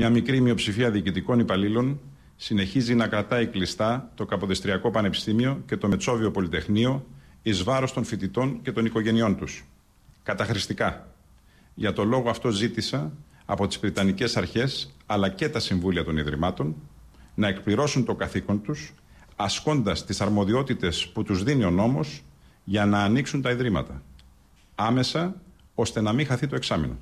Μια μικρή μειοψηφία διοικητικών υπαλλήλων συνεχίζει να κρατάει κλειστά το Καποδιστριακό Πανεπιστήμιο και το Μετσόβιο Πολυτεχνείο εις βάρος των φοιτητών και των οικογενειών τους. Καταχρηστικά. Για το λόγο αυτό ζήτησα από τις Βρυτανικέ Αρχές αλλά και τα Συμβούλια των Ιδρυμάτων να εκπληρώσουν το καθήκον τους ασκώντας τις αρμοδιότητες που τους δίνει ο νόμος για να ανοίξουν τα Ιδρύματα. Άμεσα ώστε να μην χαθεί το εξάμεινο.